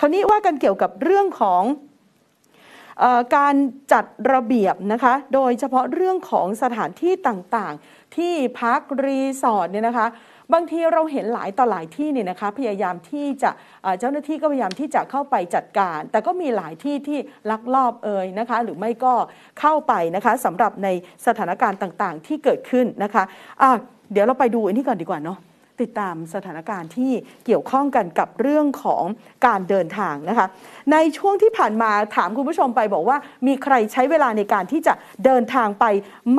คราวนี้ว่ากันเกี่ยวกับเรื่องของการจัดระเบียบนะคะ โดยเฉพาะเรื่องของสถานที่ต่างๆที่พักรีสอร์ทเนี่ยนะคะ บางทีเราเห็นหลายต่อหลายที่เนี่ยนะคะพยายามที่จะเจ้าหน้าที่ก็พยายามที่จะเข้าไปจัดการ แต่ก็มีหลายที่ที่ลักลอบเอ่ยนะคะ หรือไม่ก็เข้าไปนะคะสำหรับในสถานการณ์ต่างๆ ที่เกิดขึ้นนะคะะเดี๋ยวเราไปดูอันนี้ก่อนดีกว่าเนาะติดตามสถานการณ์ที่เกี่ยวข้องกันกับเรื่องของการเดินทางนะคะ ในช่วงที่ผ่านมาถามคุณผู้ชมไปบอกว่ามีใครใช้เวลาในการที่จะเดินทางไป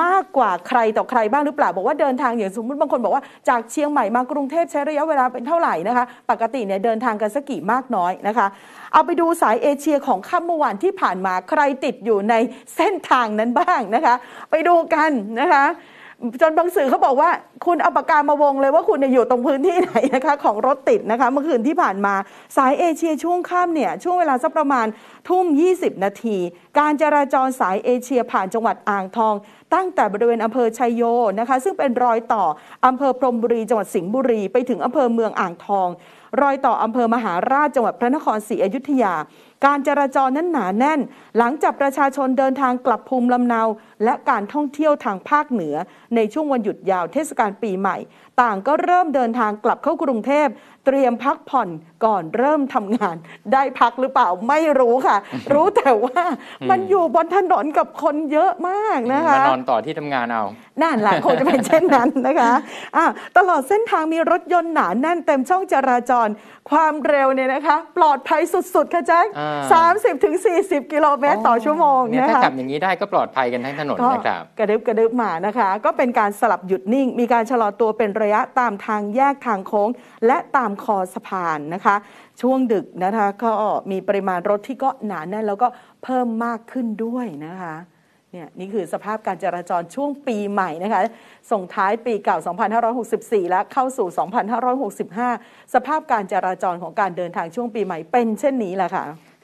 มากกว่าใครต่อใครบ้างหรือเปล่าบอกว่าเดินทางอย่างสมมติบางคนบอกว่าจากเชียงใหม่มากรุงเทพใช้ระยะเวลาเป็นเท่าไหร่นะคะ ปกติเนี่ยเดินทางกันสักกี่มากน้อยนะคะ เอาไปดูสายเอเชียของค่ำเมื่อวานที่ผ่านมาใครติดอยู่ในเส้นทางนั้นบ้างนะคะ ไปดูกันนะคะจนบางสื่อเขาบอกว่าคุณเอาปากกามาวง เลยว่าคุณอยู่ตรงพื้นที่ไหนนะคะของรถติดนะคะเมื่อคืนที่ผ่านมา สายเอเชียช่วงข้ามเนี่ย ช่วงเวลาสักประมาณทุ่ม 20 นาที การจราจรสายเอเชียผ่านจังหวัดอ่างทอง ตั้งแต่บริเวณอำเภอชัยโยนะคะซึ่งเป็นรอยต่ออำเภอพรมบุรีจังหวัดสิงห์บุรีไปถึงอำเภอเมืองอ่างทอง รอยต่ออำเภอมหาราชจังหวัดพระนครศรีอยุธยาการจราจรนั้นหนาแน่น หลังจากประชาชนเดินทางกลับภูมิลำเนา และการท่องเที่ยวทางภาคเหนือในช่วงวันหยุดยาว เทศกาลปีใหม่ ต่างก็เริ่มเดินทางกลับเข้ากรุงเทพเตรียมพักผ่อนก่อนเริ่มทำงาน ได้พักหรือเปล่าไม่รู้ค่ะ รู้แต่ว่ามันอยู่บนถนนกับคนเยอะมากนะคะมานอนต่อที่ทำงานเอาน่นหละคงจะเป็นเช่นนั้นนะคะะตลอดเส้นทางมีรถยนต์หนาแน่นเต็มช่องจราจรความเร็วเนี่ยนะคะ ปลอดภัยสุด ๆค่ะแจ๊ค30ถึงิบกิโลเมตร ต่อชั่วโมงเนี่ยถ้าขับอย่างนี้ได้ก็ปลอดภัยกันทั้งถนนนะครับกระดึบกระดึบมานะคะ ก็เป็นการสลับหยุดนิ่ง มีการชะลอตัวเป็นระยะตามทางแยกทางโค้ง และตามคอสะพานนะคะ ช่วงดึกนะคะ ก็มีปริมาณรถที่ก็หนาแน่นแล้วก็เพิ่มมากขึ้นด้วยนะคะเนี่ยนี่คือสภาพการจราจรช่วงปีใหม่นะคะ ส่งท้ายปีเก่า 2564 และเข้าสู่ 2565 สภาพการจราจรของการเดินทางช่วงปีใหม่ เป็นเช่นนี้แหละค่ะ